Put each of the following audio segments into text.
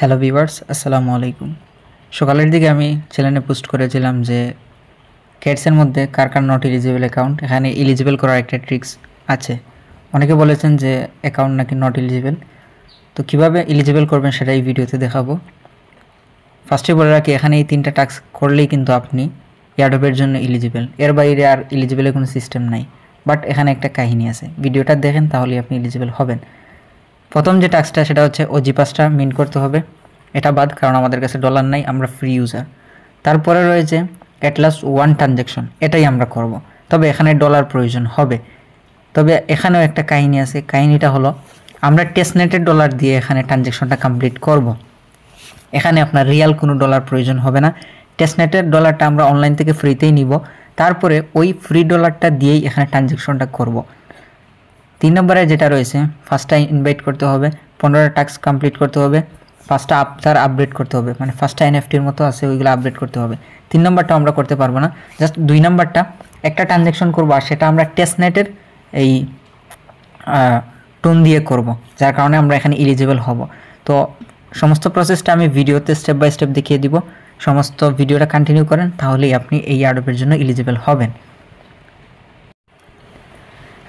Hello viewers আসসালামু আলাইকুম সকালের দিকে আমি চ্যানেলে পোস্ট করেছিলাম যে ক্যাটসের মধ্যে কার কার নট এলিজিবল অ্যাকাউন্ট এখানে এলিজিবল করার একটা ট্রিক্স আছে অনেকে বলেছেন যে অ্যাকাউন্ট নাকি নট এলিজিবল তো কিভাবে এলিজিবল করবেন সেটা এই ভিডিওতে দেখাবো ফার্স্টে বলে রাখি এখানে এই তিনটা টাস্ক করলেই কিন্তু আপনি এয়ারডপের জন্য এলিজিবল এর বাইরে আর এলিজিবলের কোনো সিস্টেম নাই বাট এখানে একটা কাহিনী আছে ভিডিওটা দেখেন তাহলে আপনি এলিজিবল হবেন প্রথম যে ট্যাক্সটা সেটা হচ্ছে ও জিপাসটা মিন করতে হবে এটা বাদ কারণ আমাদের কাছে ডলার নাই আমরা ফ্রি ইউজার তারপরে রয়েছে অ্যাটলাস ওয়ান ট্রানজ্যাকশন এটাই আমরা করব। তবে এখানে ডলার প্রয়োজন হবে তবে এখানেও একটা কাহিনী আছে কাহিনীটা হলো আমরা টেস্টনেটের ডলার দিয়ে এখানে ট্রানজ্যাকশনটা কমপ্লিট করব। এখানে আপনার রিয়াল কোনো ডলার প্রয়োজন হবে না টেস্টনেটের ডলারটা আমরা অনলাইন থেকে ফ্রিতেই নিব তারপরে ওই ফ্রি ডলারটা দিয়েই এখানে ট্রানজ্যাকশনটা করব। তিন নম্বরে যেটা রয়েছে ফার্স্টটা ইনভাইট করতে হবে পনেরোটা টাস্ক কমপ্লিট করতে হবে পাঁচটা আপনার আপডেট করতে হবে মানে ফার্স্টটা এনএফটির মতো আছে ওইগুলো আপডেট করতে হবে তিন নম্বরটা আমরা করতে পারবো না জাস্ট দুই নম্বরটা একটা ট্রানজ্যাকশন করবো আর সেটা আমরা টেস্টনেটের এই টোন দিয়ে করব যার কারণে আমরা এখানে এলিজিবল হব তো সমস্ত প্রসেসটা আমি ভিডিওতে স্টেপ বাই স্টেপ দেখিয়ে দিব সমস্ত ভিডিওটা কন্টিনিউ করেন তাহলেই আপনি এই আডপের জন্য এলিজিবল হবেন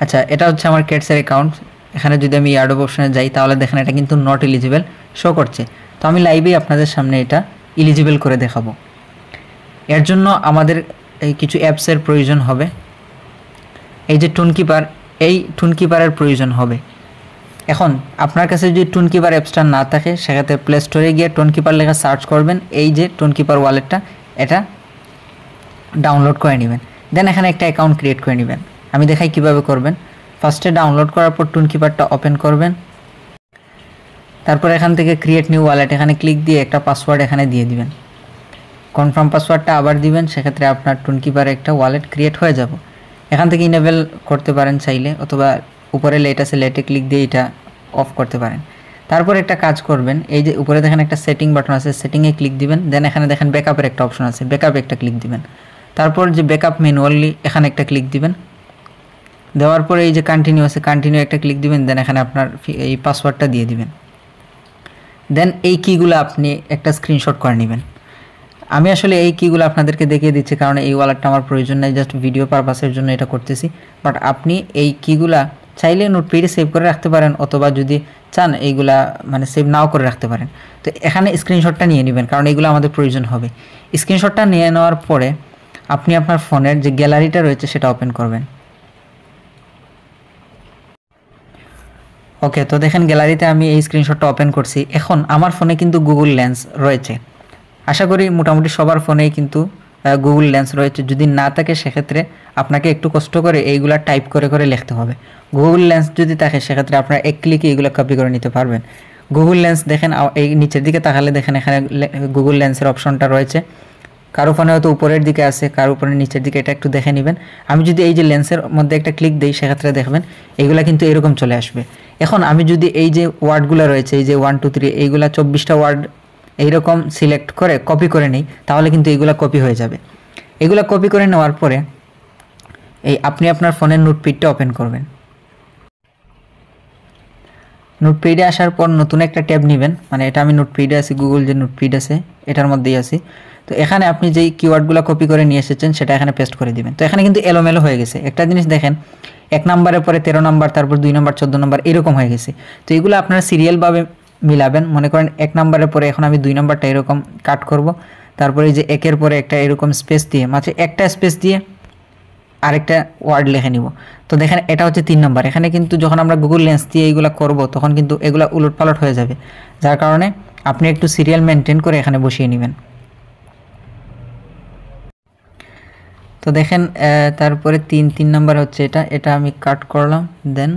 আচ্ছা এটা হচ্ছে আমার কেটসের অ্যাকাউন্ট এখানে যদি আমি ইয়ার্ড অপশানে যাই তাহলে দেখেন এটা কিন্তু নট এলিজিবেল শো করছে তো আমি লাইভেই আপনাদের সামনে এটা ইলিজিবেল করে দেখাবো এর জন্য আমাদের কিছু অ্যাপসের প্রয়োজন হবে এই যে টুনকিপার এই টুনকিপারের প্রয়োজন হবে এখন আপনার কাছে যদি টুনকিপার অ্যাপসটা না থাকে সেক্ষেত্রে প্লে স্টোরে গিয়ে টুনকিপার লেখা সার্চ করবেন এই যে টুনকিপার ওয়ালেটটা এটা ডাউনলোড করে নেবেন দেন এখানে একটা অ্যাকাউন্ট ক্রিয়েট করে নেবেন আমি দেখাই কিভাবে করবেন ফার্স্টে ডাউনলোড করার পর টুন কিপারটা ওপেন করবেন তারপর এখান থেকে ক্রিয়েট নিউ ওয়ালেট এখানে ক্লিক দিয়ে একটা পাসওয়ার্ড এখানে দিয়ে দিবেন কনফার্ম পাসওয়ার্ডটা আবার দিবেন সেক্ষেত্রে আপনার টুন কিপারে একটা ওয়ালেট ক্রিয়েট হয়ে যাব এখান থেকে ইনেবেল করতে পারেন চাইলে অথবা উপরে লেট আছে লেটে ক্লিক দিয়ে এটা অফ করতে পারেন তারপর একটা কাজ করবেন এই যে উপরে দেখেন একটা সেটিং বাটন আছে সেটিংয়ে ক্লিক দিবেন দেন এখানে দেখেন ব্যাকআপের একটা অপশন আছে ব্যাকআপে একটা ক্লিক দিবেন তারপর যে ব্যাকআপ ম্যানুয়ালি এখানে একটা ক্লিক দিবেন দেওয়ার পরে এই যে কন্টিনিউ আছে কন্টিনিউ একটা ক্লিক দিবেন দেন এখানে আপনার এই পাসওয়ার্ডটা দিয়ে দিবেন দেন এই কিগুলো আপনি একটা স্ক্রিনশট করে নেবেন আমি আসলে এই কিগুলো আপনাদেরকে দেখিয়ে দিচ্ছি কারণ এই ওয়ালেটটা আমার প্রয়োজন নাই জাস্ট ভিডিও পারপাসের জন্য এটা করতেছি বাট আপনি এই কিগুলা চাইলে নোটপেডে সেভ করে রাখতে পারেন অথবা যদি চান এইগুলা মানে সেভ নাও করে রাখতে পারেন তো এখানে স্ক্রিনশটটা নিয়ে নেবেন কারণ এগুলো আমাদের প্রয়োজন হবে স্ক্রিনশটটা নিয়ে নেওয়ার পরে আপনি আপনার ফোনের যে গ্যালারিটা রয়েছে সেটা ওপেন করবেন ওকে তো দেখেন গ্যালারিতে আমি এই স্ক্রিনশটটা ওপেন করছি এখন আমার ফোনে কিন্তু গুগল লেন্স রয়েছে আশা করি মোটামুটি সবার ফোনেই কিন্তু গুগল লেন্স রয়েছে যদি না থাকে সেক্ষেত্রে আপনাকে একটু কষ্ট করে এইগুলা টাইপ করে করে লিখতে হবে গুগল লেন্স যদি থাকে সেক্ষেত্রে আপনারা এক ক্লিকে এইগুলো কপি করে নিতে পারবেন গুগল লেন্স দেখেন এই নিচের দিকে তাকালে দেখেন এখানে গুগল লেন্সের অপশনটা রয়েছে কারো ফোনে হয়তো উপরের দিকে আছে কারো ফোনে নিচের দিকে এটা একটু দেখে নেবেন আমি যদি এই যে লেন্সের মধ্যে একটা ক্লিক দিই সেক্ষেত্রে দেখবেন এইগুলা কিন্তু এরকম চলে আসবে এখন আমি যদি এই যে ওয়ার্ডগুলো রয়েছে এই যে ওয়ান টু থ্রি এইগুলা চব্বিশটা ওয়ার্ড এইরকম সিলেক্ট করে কপি করে নিই তাহলে কিন্তু এইগুলো কপি হয়ে যাবে এগুলো কপি করে নেওয়ার পরে এই আপনি আপনার ফোনের নোটপিডটা ওপেন করবেন নোটপিডে আসার পর নতুন একটা ট্যাব নেবেন মানে এটা আমি নোটপিডে আছি গুগল যে নোটপিড আছে এটার মধ্যেই আছি তো এখানে আপনি যেই কিওয়ার্ডগুলো কপি করে নিয়ে এসেছেন সেটা এখানে পেস্ট করে দিবেন তো এখানে কিন্তু এলোমেলো হয়ে গেছে একটা জিনিস দেখেন এক নম্বরের পরে তেরো নম্বর তারপর দুই নম্বর চোদ্দো নম্বর এরকম হয়ে গেছে তো এগুলো আপনারা সিরিয়ালভাবে মিলাবেন মনে করেন এক নম্বরের পরে এখন আমি দুই নম্বরটা এরকম কাট করব তারপরে যে একের পরে একটা এরকম স্পেস দিয়ে মাত্র একটা স্পেস দিয়ে আরেকটা ওয়ার্ড লিখে নিব তো দেখেন এটা হচ্ছে তিন নম্বর এখানে কিন্তু যখন আমরা গুগল লেন্স দিয়ে এইগুলো করব তখন কিন্তু এগুলো উলটপালট হয়ে যাবে যার কারণে আপনি একটু সিরিয়াল মেনটেন করে এখানে বসিয়ে নেবেন তো দেখেন তারপরে তিন তিন নাম্বার হচ্ছে এটা এটা আমি কাট করলাম দেন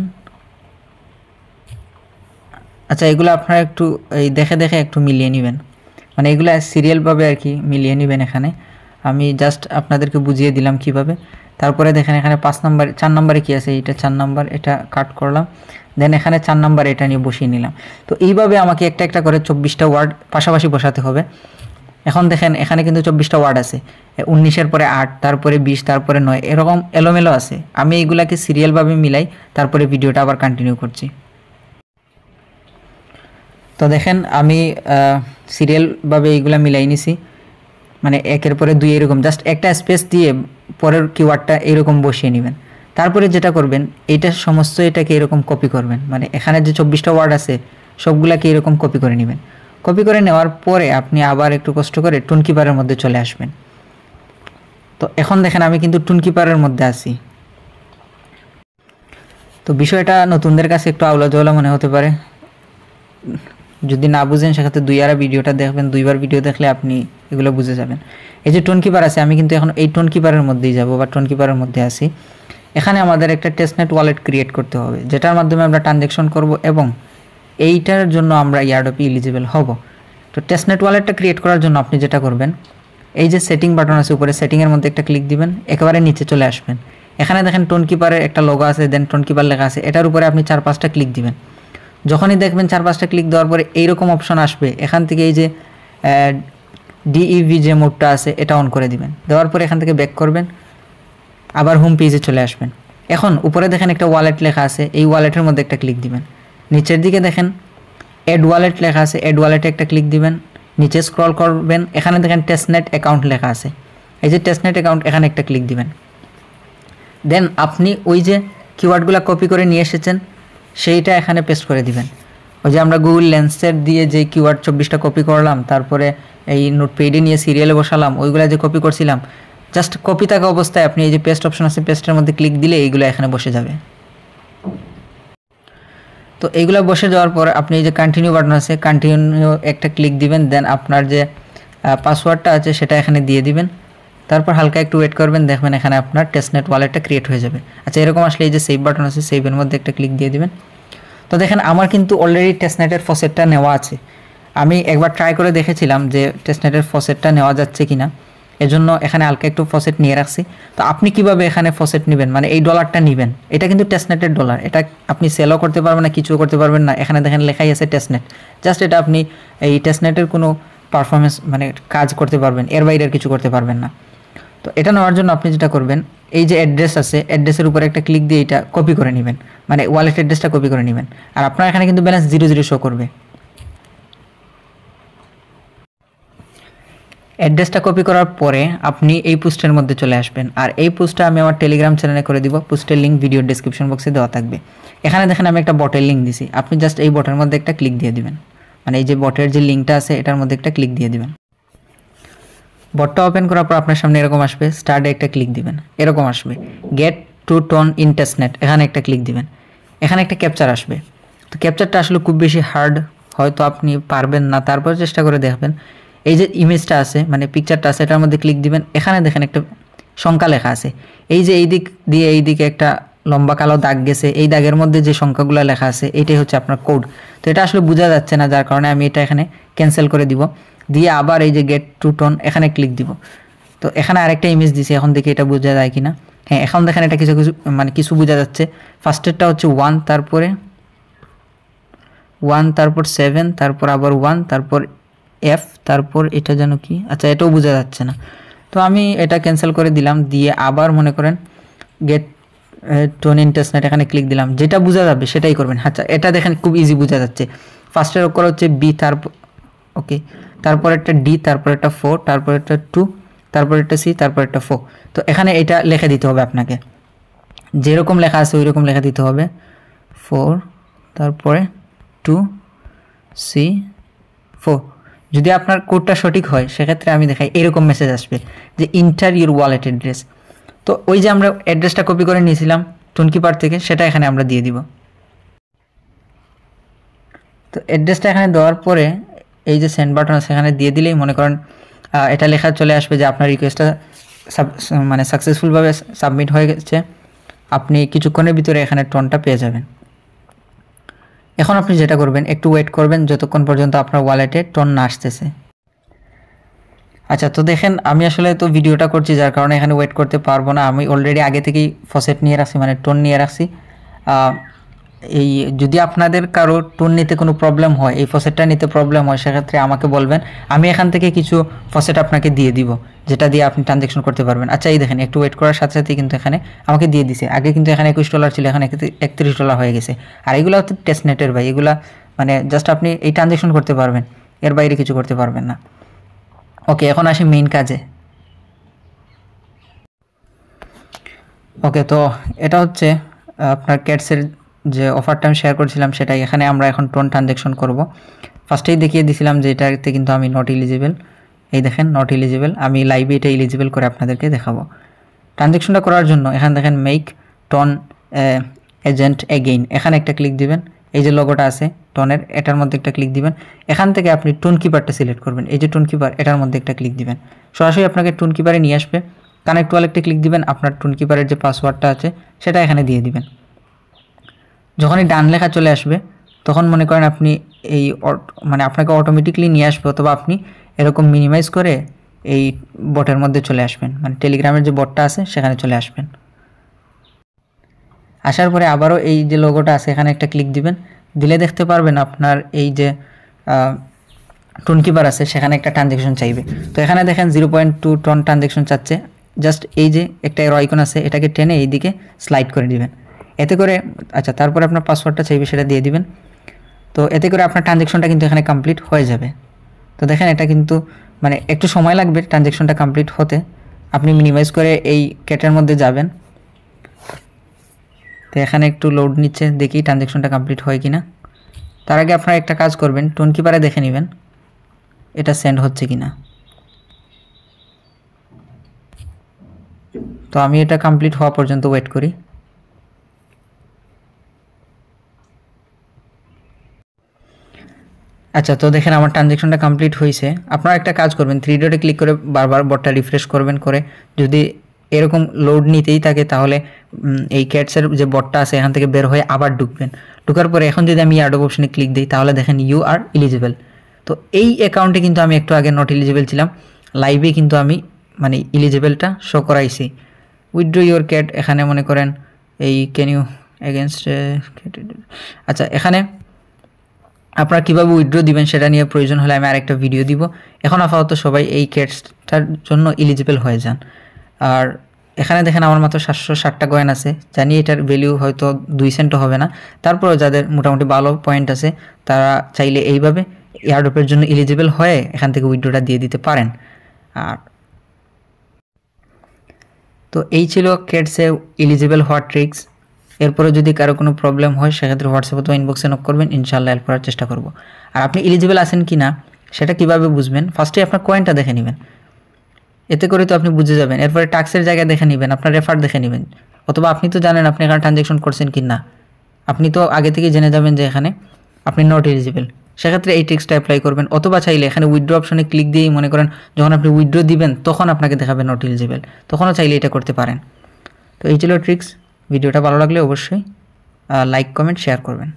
আচ্ছা এগুলো আপনারা একটু এই দেখে দেখে একটু মিলিয়ে নেবেন মানে এগুলো সিরিয়ালভাবে আর কি মিলিয়ে নেবেন এখানে আমি জাস্ট আপনাদেরকে বুঝিয়ে দিলাম কিভাবে তারপরে দেখেন এখানে পাঁচ নাম্বার চার নাম্বারে কি আছে এটা চার নাম্বার এটা কাট করলাম দেন এখানে চার নাম্বার এটা নিয়ে বসিয়ে নিলাম তো এইভাবে আমাকে একটা একটা করে চব্বিশটা ওয়ার্ড পাশাপাশি বসাতে হবে এখন দেখেন এখানে কিন্তু চব্বিশটা ওয়ার্ড আছে উনিশের পরে আট তারপরে বিশ তারপরে নয় এরকম এলোমেলো আছে আমি এইগুলাকে সিরিয়ালভাবে মিলাই তারপরে ভিডিওটা আবার কন্টিনিউ করছি তো দেখেন আমি সিরিয়ালভাবে এইগুলা মিলাই নিছি মানে একের পরে দুই এরকম জাস্ট একটা স্পেস দিয়ে পরের কিওয়ার্ডটা এরকম বসিয়ে নেবেন তারপরে যেটা করবেন এটা সমস্ত এটাকে এরকম কপি করবেন মানে এখানে যে চব্বিশটা ওয়ার্ড আছে সবগুলাকে এরকম কপি করে নেবেন কপি করে নেওয়ার পরে আপনি আবার একটু কষ্ট করে টুনকিপারের মধ্যে চলে আসবেন তো এখন দেখেন আমি কিন্তু টুনকিপারের মধ্যে আছি তো বিষয়টা নতুনদের কাছে একটু আওলা জলা মনে হতে পারে যদি না বুঝেন সেক্ষেত্রে দুই আর ভিডিওটা দেখবেন দুইবার ভিডিও দেখলে আপনি এগুলো বুঝে যাবেন এই যে টোনকিপার আছে আমি কিন্তু এখন এই টোনকিপারের মধ্যেই যাব বা টোনকিপারের মধ্যে আছি এখানে আমাদের একটা টেস্টনেট ওয়ালেট ক্রিয়েট করতে হবে যেটার মাধ্যমে আমরা ট্রানজ্যাকশন করব এবং এইটার জন্য আমরা ইয়ারডপি এলিজিবল হব তো টেস্টনেট ওয়ালেটটা ক্রিয়েট করার জন্য আপনি যেটা করবেন এই যে সেটিং বাটন আছে উপরে সেটিংয়ের মধ্যে একটা ক্লিক দিবেন একেবারে নিচে চলে আসবেন এখানে দেখেন টোন কিপারে একটা লোগো আছে দেন টোন কিপার লেখা আছে এটার উপরে আপনি চার পাঁচটা ক্লিক দিবেন যখনই দেখবেন চার পাঁচটা ক্লিক দেওয়ার পরে এইরকম অপশন আসবে এখান থেকে এই যে ডিইভি e যে মোডটা আছে এটা অন করে দিবেন দেওয়ার পরে এখান থেকে ব্যাক করবেন আবার হোম পেজে চলে আসবেন এখন উপরে দেখেন একটা ওয়ালেট লেখা আছে এই ওয়ালেটের মধ্যে একটা ক্লিক দিবেন নিচের দিকে দেখেন অ্যাড ওয়ালেট লেখা আছে অ্যাড ওয়ালেটে একটা ক্লিক দিবেন নিচে স্ক্রল করবেন এখানে দেখেন টেস্টনেট অ্যাকাউন্ট লেখা আছে এই যে টেস্টনেট অ্যাকাউন্ট এখানে একটা ক্লিক দিবেন দেন আপনি ওই যে কিওয়ার্ডগুলো কপি করে নিয়ে এসেছেন সেইটা এখানে পেস্ট করে দিবেন ওই যে আমরা গুগল লেন্সের দিয়ে যে কিওয়ার্ড চব্বিশটা কপি করলাম তারপরে এই নোটপেডে নিয়ে সিরিয়ালে বসালাম ওইগুলো যে কপি করছিলাম জাস্ট কপি থাকা অবস্থায় আপনি এই যে পেস্ট অপশন আছে পেস্টের মধ্যে ক্লিক দিলে এইগুলো এখানে বসে যাবে তো এইগুলো বসে যাওয়ার পর আপনি যে কন্টিনিউ বাটন আছে কন্টিনিউ একটা ক্লিক দিবেন দেন আপনার যে পাসওয়ার্ডটা আছে সেটা এখানে দিয়ে দিবেন তারপর হালকা একটু ওয়েট করবেন দেখবেন এখানে আপনার টেস্টনেট ওয়ালেটটা ক্রিয়েট হয়ে যাবে আচ্ছা এরকম আসলে এই যে সেভ বাটন আছে সেভের মধ্যে একটা ক্লিক দিয়ে দিবেন তো দেখেন আমার কিন্তু অলরেডি টেস্টনেটের ফসেটটা নেওয়া আছে আমি একবার ট্রাই করে দেখেছিলাম যে টেস্টনেটের ফসেটটা নেওয়া যাচ্ছে কি না এজন্য এখানে হালকা একটু ফসেট নিয়ে রাখছি তো আপনি কিভাবে এখানে ফসেট নেবেন মানে এই ডলারটা নেবেন এটা কিন্তু টেস্টনেটের ডলার এটা আপনি সেলও করতে পারবেন না কিছু করতে পারবেন না এখানে দেখেন লেখাই আছে টেস্টনেট জাস্ট এটা আপনি এই টেস্টনেটের কোনো পারফরমেন্স মানে কাজ করতে পারবেন এর বাইরে আর কিছু করতে পারবেন না তো এটা নেওয়ার জন্য আপনি যেটা করবেন এই যে অ্যাড্রেস আছে অ্যাড্রেসের উপরে একটা ক্লিক দিয়ে এটা কপি করে নেবেন মানে ওয়ালেট অ্যাড্রেসটা কপি করে নেবেন আর আপনার এখানে কিন্তু ব্যালেন্স জিরো জিরো শো করবে অ্যাড্রেসটা কপি করার পরে আপনি এই পোস্টের মধ্যে চলে আসবেন আর এই পোস্টটা আমি আমার টেলিগ্রাম চ্যানেলে করে দিব পোস্টের লিঙ্ক ভিডিও ডিসক্রিপশন বক্সে দেওয়া থাকবে এখানে দেখেন আমি একটা বটের লিঙ্ক দিছি আপনি জাস্ট এই বটের মধ্যে একটা ক্লিক দিয়ে দিবেন মানে এই যে বটের যে লিঙ্কটা আছে এটার মধ্যে একটা ক্লিক দিয়ে দিবেন বটটা ওপেন করার পর আপনার সামনে এরকম আসবে স্টার্টে একটা ক্লিক দিবেন এরকম আসবে গেট টু টন ইন্টারনেট এখানে একটা ক্লিক দিবেন এখানে একটা ক্যাপচার আসবে তো ক্যাপচারটা আসলে খুব বেশি হার্ড হয়তো আপনি পারবেন না তারপর চেষ্টা করে দেখবেন এই যে ইমেজটা আছে মানে পিকচারটা আছে এটার মধ্যে ক্লিক দিবেন এখানে দেখেন একটা সংখ্যা লেখা আছে এই যে এই দিক দিয়ে এই দিকে একটা লম্বা কালো দাগ গেছে এই দাগের মধ্যে যে সংখ্যাগুলো লেখা আছে এটাই হচ্ছে আপনার কোড তো এটা আসলে বোঝা যাচ্ছে না যার কারণে আমি এটা এখানে ক্যান্সেল করে দিব দিয়ে আবার এই যে গেট টু টোন এখানে ক্লিক দিব তো এখানে আরেকটা ইমেজ দিছে এখন দেখি এটা বোঝা যায় কিনা হ্যাঁ এখন দেখেন এটা কিছু কিছু মানে কিছু বোঝা যাচ্ছে ফার্স্টেরটা হচ্ছে ওয়ান তারপরে ওয়ান তারপর সেভেন তারপর আবার ওয়ান তারপর এফ তারপর এটা যেন কি আচ্ছা এটাও বোঝা যাচ্ছে না তো আমি এটা ক্যান্সেল করে দিলাম দিয়ে আবার মনে করেন গেট টোন ইন্টারনেট এখানে ক্লিক দিলাম যেটা বোঝা যাবে সেটাই করবেন আচ্ছা এটা দেখেন খুব ইজি বোঝা যাচ্ছে ফার্স্টের অক্ষর হচ্ছে বি তারপর ওকে তারপর একটা ডি তারপর একটা ফোর তারপর একটা টু তারপর একটা সি তারপর একটা ফোর তো এখানে এটা লেখা দিতে হবে আপনাকে যেরকম লেখা আছে ওই রকম লেখা দিতে হবে ফোর তারপরে টু সি ফোর যদি আপনার কোডটা সঠিক হয় সেক্ষেত্রে আমি দেখাই এরকম মেসেজ আসবে যে ইন্টার ইউর ওয়ালেট অ্যাড্রেস তো ওই যে আমরা অ্যাড্রেসটা কপি করে নিয়েছিলাম টুনকিপার থেকে সেটা এখানে আমরা দিয়ে দিব তো অ্যাড্রেসটা এখানে দেওয়ার পরে এই যে সেন্ড বাটন সেখানে দিয়ে দিলেই মনে করেন এটা লেখা চলে আসবে যে আপনার রিকোয়েস্টটা সাব মানে সাকসেসফুলভাবে সাবমিট হয়ে গেছে আপনি কিছুক্ষণের ভিতরে এখানে টোনটা পেয়ে যাবেন এখন আপনি যেটা করবেন একটু ওয়েট করবেন যতক্ষণ পর্যন্ত আপনার ওয়ালেটে টোন না আসতেছে আচ্ছা তো দেখেন আমি আসলে তো ভিডিওটা করছি যার কারণে এখানে ওয়েট করতে পারবো না আমি অলরেডি আগে থেকেই ফসেট নিয়ে রাখছি মানে টোন নিয়ে রাখছি এই যদি আপনাদের কারো টুন নিতে কোনো প্রবলেম হয় এই ফসেটটা নিতে প্রবলেম হয় সেক্ষেত্রে আমাকে বলবেন আমি এখান থেকে কিছু ফসেট আপনাকে দিয়ে দিব যেটা দিয়ে আপনি ট্রানজেকশন করতে পারবেন আচ্ছা এই দেখেন একটু ওয়েট করার সাথে সাথে কিন্তু এখানে আমাকে দিয়ে দিছে আগে কিন্তু এখানে একুশ ডলার ছিল এখানে একত্রিশ ডলার হয়ে গেছে আর এগুলো হচ্ছে টেস্টনেটের ভাই এগুলা মানে জাস্ট আপনি এই ট্রানজেকশন করতে পারবেন এর বাইরে কিছু করতে পারবেন না ওকে এখন আসি মেইন কাজে ওকে তো এটা হচ্ছে আপনার ক্যাটসের যে অফারটা আমি শেয়ার করেছিলাম সেটা এখানে আমরা এখন টোন ট্রানজ্যাকশন করব ফার্স্টেই দেখিয়ে দিয়েছিলাম যে এটাতে কিন্তু আমি নট এলিজিবল এই দেখেন নট এলিজিবল আমি লাইভে এটা এলিজিবল করে আপনাদেরকে দেখাবো ট্রানজ্যাকশনটা করার জন্য এখানে দেখেন মেক টন এজেন্ট এগেইন এখানে একটা ক্লিক দিবেন এই যে লোগোটা আছে টনের এটার মধ্যে একটা ক্লিক দিবেন এখান থেকে আপনি টোন কিপারটা সিলেক্ট করবেন এই যে টোন কিপার এটার মধ্যে একটা ক্লিক দিবেন সরাসরি আপনাকে টোন কিপারে নিয়ে আসবে কানেক্ট ওয়ালেটে ক্লিক দিবেন আপনার টোন কিপারের যে পাসওয়ার্ডটা আছে সেটা এখানে দিয়ে দিবেন যখনই ডান লেখা চলে আসবে তখন মনে করেন আপনি এই মানে আপনাকে অটোমেটিকলি নিয়ে আসবে অথবা আপনি এরকম মিনিমাইজ করে এই বটের মধ্যে চলে আসবেন মানে টেলিগ্রামের যে বটটা আছে সেখানে চলে আসবেন আসার পরে আবারও এই যে লোগোটা আছে এখানে একটা ক্লিক দিবেন দিলে দেখতে পারবেন আপনার এই যে টনকিপার আছে সেখানে একটা ট্রানজেকশন চাইবে তো এখানে দেখেন zero point two ton transaction চাচ্ছে জাস্ট এই যে একটা রয়কন আছে এটাকে টেনে এইদিকে স্লাইড করে দিবেন এতে করে আচ্ছা তারপরে আপনার পাসওয়ার্ডটা চাইবে সেটা দিয়ে দিবেন তো এতে করে আপনার ট্রানজ্যাকশনটা কিন্তু এখানে কমপ্লিট হয়ে যাবে তো দেখেন এটা কিন্তু মানে একটু সময় লাগবে ট্রানজ্যাকশনটা কমপ্লিট হতে আপনি মিনিমাইজ করে এই ক্যাটের মধ্যে যাবেন তো এখানে একটু লোড নিচ্ছে দেখি ট্রানজ্যাকশনটা কমপ্লিট হয় কি না তার আগে আপনারা একটা কাজ করবেন টোনকিপারে দেখে নেবেন এটা সেন্ড হচ্ছে কি না তো আমি এটা কমপ্লিট হওয়া পর্যন্ত ওয়েট করি আচ্ছা তো দেখেন আমার ট্রানজ্যাকশনটা কমপ্লিট হয়েছে আপনারা একটা কাজ করবেন থ্রি ডটে ক্লিক করে বারবার বটটা রিফ্রেশ করবেন করে যদি এরকম লোড নিতেই থাকে তাহলে এই ক্যাটসের যে বটটা আছে এখান থেকে বের হয়ে আবার ঢুকবেন ঢুকার পরে এখন যদি আমি ইয়ার্ড অপশনে ক্লিক দিই তাহলে দেখেন ইউ আর ইলিজিবল তো এই অ্যাকাউন্টে কিন্তু আমি একটু আগে নট ইলিজিবল ছিলাম লাইভে কিন্তু আমি মানে ইলিজিবলটা শো করাইছি উইথড্রো ইউর ক্যাট এখানে মনে করেন এই ক্যান ইউ অ্যাগেনস্ট আচ্ছা এখানে আপনারা কীভাবে উইড্রো দিবেন সেটা নিয়ে প্রয়োজন হলে আমি আরেকটা ভিডিও দিব এখন আপাতত সবাই এই কেটসটার জন্য এলিজিবল হয়ে যান আর এখানে দেখেন আমার মাত্র সাতশো ষাটটা কয়েন আছে জানি এটার ভ্যালু হয়তো দুই সেন্টও হবে না তারপরে যাদের মোটামুটি ভালো পয়েন্ট আছে তারা চাইলে এইভাবে এয়ারড্রপের জন্য এলিজিবল হয়ে এখান থেকে উইড্রোটা দিয়ে দিতে পারেন আর তো এই ছিল কেটসে এলিজিবল হওয়ার ট্রিক্স এরপরে যদি কারো কোনো প্রবলেম হয় সেক্ষেত্রে হোয়াটসঅ্যাপ অথবা ইনবক্সে নক করবেন ইনশাল্লাহ হেল্প করার চেষ্টা করব আর আপনি এলিজিবল আছেন কি না সেটা কিভাবে বুঝবেন ফার্স্টে আপনার কয়েনটা দেখে নেবেন এতে করে তো আপনি বুঝে যাবেন এরপরে ট্যাক্সের জায়গায় দেখে নেবেন আপনার রেফার দেখে নেবেন অথবা আপনি তো জানেন আপনি এখানে ট্রানজ্যাকশন করছেন কি না আপনি তো আগে থেকে জেনে যাবেন যে এখানে আপনি নট এলিজিবল সেক্ষেত্রে এই ট্রিক্সটা অ্যাপ্লাই করবেন অথবা চাইলে এখানে উইড্রো অপশনে ক্লিক দিয়েই মনে করেন যখন আপনি উইড্রো দিবেন তখন আপনাকে দেখাবে নট এলিজিবল তখনও চাইলে এটা করতে পারেন তো এই ছিল ট্রিক্স ভিডিওটা ভালো লাগলে অবশ্যই লাইক কমেন্ট শেয়ার করবেন